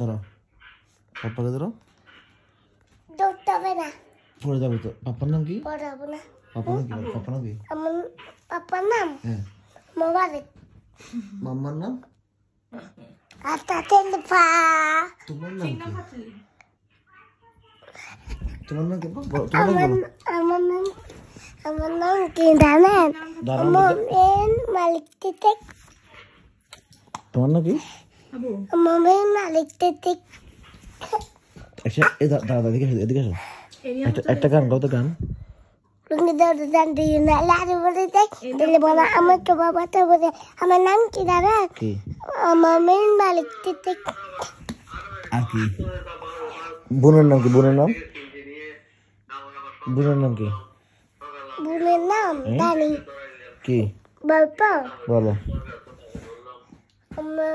ধরো পাপ্পাকে ধরো দৌড়তে হবে না পড়ে যাবে তো পাপ্পার নাম কি পড়াবো না পাপ্পার নাম কি পাপ্পার নাম কি আমার নাম হ্যাঁ। মোবারক মাম্মার নাম তোমার নাম কি মামা মালিকটা ঠিক আচ্ছা এ দাদা এদিকে আসো এদিকে আসো একটা গান গাও তো আমার তো বাবা তো বলে আমার নাম কি দাদা আমার মেন মালিক আর কি বোনের নাম কি বোনের নাম বোনের নাম কি বোনের নাম দানি কি বলতো বলো আমার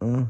嗯。